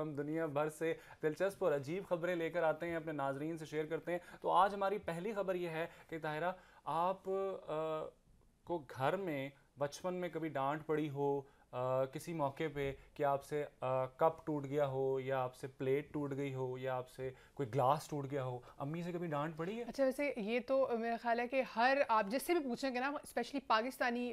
हम दुनिया भर से दिलचस्प और अजीब खबरें लेकर आते हैं अपने नाजरीन से शेयर करते हैं तो आज हमारी पहली खबर यह है कि ताहिरा आप आ, को घर में बचपन में कभी डांट पड़ी हो किसी मौके पे कि आपसे कप टूट गया हो या आपसे प्लेट टूट गई हो या आपसे कोई ग्लास टूट गया हो अम्मी से कभी डांट पड़ी है अच्छा वैसे ये तो मेरा ख्याल है कि हर आप जिससे भी पूछेंगे ना स्पेशली पाकिस्तानी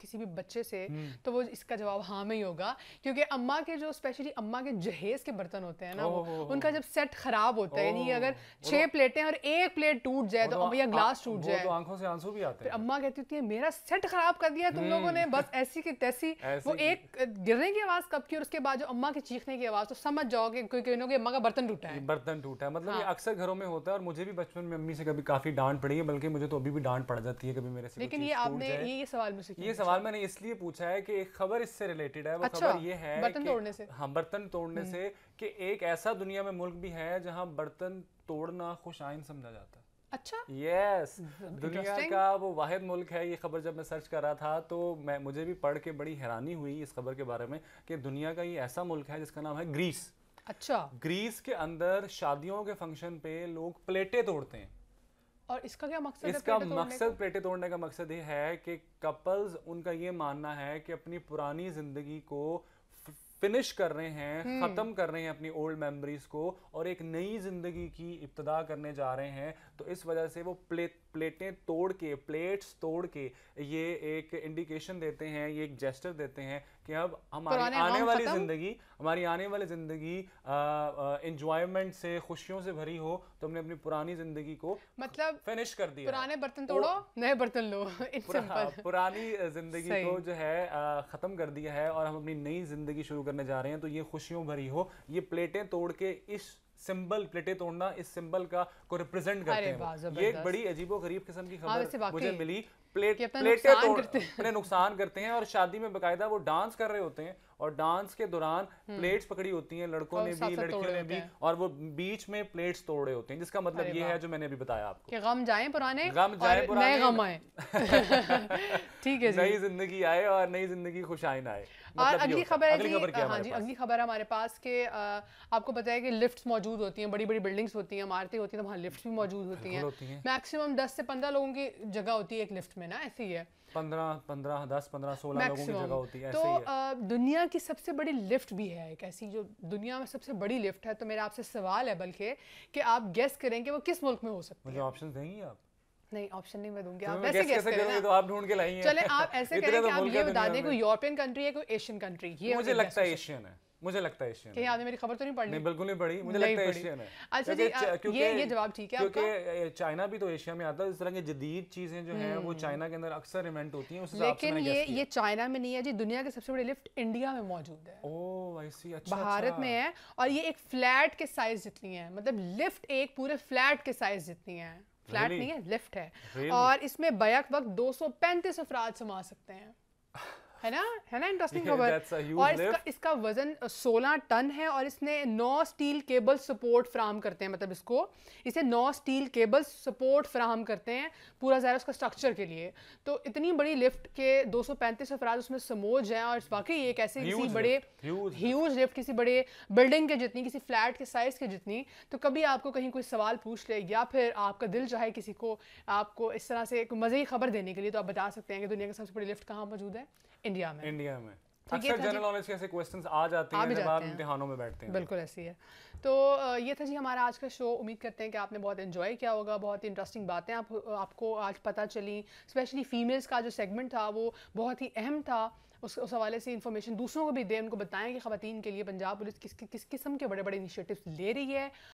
किसी भी बच्चे से हम्म। तो वो इसका जवाब हाँ में ही होगा क्योंकि अम्मा के जो स्पेशली अम्मा के जहेज के बर्तन होते हैं ना वो उनका जब सेट खराब होता है यानी अगर छह तो प्लेटें और एक प्लेट टूट जाए तो, तो या ग्लास टूट तो जाए आंखों से आंसू भी आते हैं अम्मा कहती होती है मेरा सेट खराब कर दिया तुम हम्म। लोगों ने बस ऐसी की तैसी वो एक गिरने की आवाज कब की और उसके बाद जो अम्मा की चीखने की आवाज तो समझ जाओगे क्योंकि कोई अम्मा का बर्तन टूटा है बर्तन टूटा है मतलब हाँ। ये अक्सर घरों में होता है और मुझे भी बचपन में अम्मी से कभी काफी डांट पड़ी है बल्कि मुझे तो अभी भी डांट पड़ जाती है कभी मेरे से लेकिन ये आपने ये, सवाल मुझसे ये सवाल मैंने इसलिए पूछा है कि एक खबर इससे रिलेटेड है वो अच्छा, खबर ये है बर्तन तोड़ने से हाँ बर्तन तोड़ने हम्म। से कि एक ऐसा दुनिया में मुल्क भी है जहाँ बर्तन तोड़ना खुश समझा जाता है अच्छा यस yes. दुनिया का वो वाहिद मुल्क है ये खबर जब मैं सर्च कर रहा था तो मैं मुझे भी पढ़ के बड़ी हैरानी हुई इस खबर के बारे में कि दुनिया का ये ऐसा मुल्क है जिसका नाम है ग्रीस अच्छा ग्रीस के अंदर शादियों के फंक्शन पे लोग प्लेटें तोड़ते हैं और इसका क्या मकसद इसका प्लेटे मकसद प्लेटें तोड़ने का मकसद ये है कि कपल्स उनका ये मानना है कि अपनी पुरानी जिंदगी को फिनिश कर रहे हैं हम्म। खत्म कर रहे हैं अपनी ओल्ड मेमोरीज को और एक नई जिंदगी की इब्तदा करने जा रहे हैं तो इस वजह से वो प्ले प्लेटें तोड़ तोड़ के प्लेट्स तोड़ के ये एक इंडिकेशन देते हैं ये एक जेस्टर देते हैं कि अब हमारी आने वाली ज़िंदगी हमारी आने वाली ज़िंदगी एंजॉयमेंट से खुशियों से भरी हो तो हमने अपनी पुरानी ज़िंदगी को मतलब फिनिश कर दिया पुराने बर्तन तोड़ो नए बर्तन लो पुरा, हाँ, पुरानी ज़िंदगी को जो है ख़त्म कर दिया है और हम अपनी नई ज़िंदगी शुरू करने जा रहे हैं तो ये खुशियों भरी हो ये प्लेटें तोड़ के इस सिंबल प्लेटें तोड़ना इस सिंबल का को रिप्रेजेंट करते हैं ये एक बड़ी अजीबो गरीब किस्म की हाँ, खबर मुझे मिली प्लेट प्लेटें नुकसान करते हैं और शादी में बकायदा वो डांस कर रहे होते हैं और डांस के दौरान हम्म। प्लेट्स पकड़ी होती हैं लड़कों ने भी लड़कियों ने भी और वो बीच में प्लेट्स तोड़े होते हैं जिसका मतलब ये है जो मैंने अभी बताया आपको कि गम जाए पुराने गम जाए पुराने गम आए ठीक है नई जिंदगी आए और नई जिंदगी खुशाइन आए और मतलब अगली खबर है हाँ जी हाँ जी अगली खबर है हमारे पास के आपको पता है कि लिफ्ट्स मौजूद होती हैं बड़ी बड़ी बिल्डिंग्स होती हैं इमारतें होती हैं तो वहाँ लिफ्ट भी मौजूद होती हैं मैक्सिमम दस से पंद्रह लोगों की जगह होती है एक लिफ्ट में में ना ऐसी है तो दुनिया की सबसे बड़ी लिफ्ट भी है एक ऐसी जो दुनिया में सबसे बड़ी लिफ्ट है तो मेरा आपसे सवाल है बल्कि कि आप गेस करेंगे वो किस मुल्क में हो सकती मुझे है ऑप्शन देंगी आप नहीं ऑप्शन नहीं मैं दूंगी तो आप वैसे तो आप ढूंढ के चले आप ऐसे करें तो कि आप ये बता दें कोई यूरोपियन कंट्री है कोई एशियन कंट्री ये मुझे लगता है एशियन है मुझे लगता है एशियन है आपने मेरी खबर तो नहीं पढ़ी बिल्कुल नहीं पढ़ी मुझे लगता है एशियन है अच्छा जी ये ये जवाब ठीक है क्योंकि चाइना भी तो एशिया में आता है इस तरह की जदीद चीजें जो है वो हम्म। चाइना के अंदर अक्सर इवेंट होती है लेकिन ये ये चाइना में नहीं है जी दुनिया के सबसे बड़े लिफ्ट इंडिया में मौजूद है ओह आई अच्छा, भारत अच्छा। में है और ये एक फ्लैट के साइज जितनी है मतलब लिफ्ट एक पूरे फ्लैट के साइज जितनी है फ्लैट really? नहीं है लिफ्ट है really? और इसमें बैक वक्त दो सौ पैंतीस अफराज समा सकते हैं है ना है ना इंटरेस्टिंग खबर और इसका, इसका वजन 16 टन है और इसने नौ स्टील केबल सपोर्ट फ्राहम करते हैं मतलब इसको इसे नौ स्टील केबल सपोर्ट फ्राहम करते हैं पूरा जरा उसका स्ट्रक्चर के लिए तो इतनी बड़ी लिफ्ट के 235 अफराज उसमें समोज हैं और वाकई एक ऐसे किसी बड़े ह्यूज लिफ्ट किसी बड़े बिल्डिंग के जितनी किसी फ्लैट के साइज़ के जितनी तो कभी आपको कहीं कोई सवाल पूछ ले या फिर आपका दिल चाहे किसी को आपको इस तरह से एक मज़े की खबर देने के लिए तो आप बता सकते हैं कि दुनिया की सबसे बड़ी लिफ्ट कहाँ मौजूद है इंडिया में इंडिया में तो अक्सर जनरल नॉलेज के ऐसे क्वेश्चंस आ जाते हैं जब आप इम्तिहानों में बैठते हैं बिल्कुल ऐसी है तो ये था जी हमारा आज का शो उम्मीद करते हैं कि आपने बहुत इन्जॉय किया होगा बहुत इंटरेस्टिंग बातें आप आपको आज पता चली स्पेशली फीमेल्स का जो सेगमेंट था वो बहुत ही अहम था उस उस हवाले से इन्फॉर्मेशन दूसरों को भी दें उनको बताएं कि ख़वान के लिए पंजाब पुलिस किस किस किस्म के बड़े बड़े इनिशिएटिव्स ले रही है